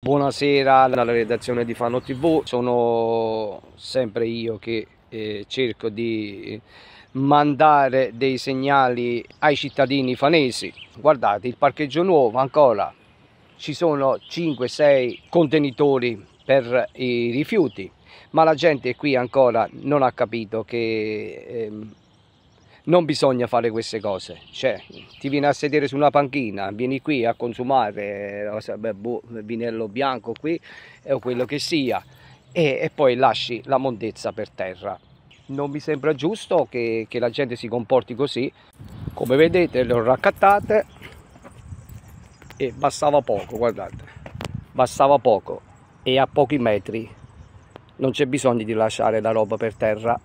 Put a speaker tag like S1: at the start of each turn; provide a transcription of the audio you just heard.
S1: Buonasera alla redazione di Fano TV, sono sempre io che eh, cerco di mandare dei segnali ai cittadini fanesi. Guardate, il parcheggio nuovo ancora, ci sono 5-6 contenitori per i rifiuti, ma la gente qui ancora non ha capito che... Eh, non bisogna fare queste cose, cioè ti vieni a sedere su una panchina, vieni qui a consumare beh, boh, vinello bianco qui o quello che sia e, e, poi lasci la mondezza per terra. Non mi sembra giusto che, che la gente si comporti così, come vedete le ho raccattate e bastava poco, guardate, bastava poco e a pochi metri non c'è bisogno di lasciare la roba per terra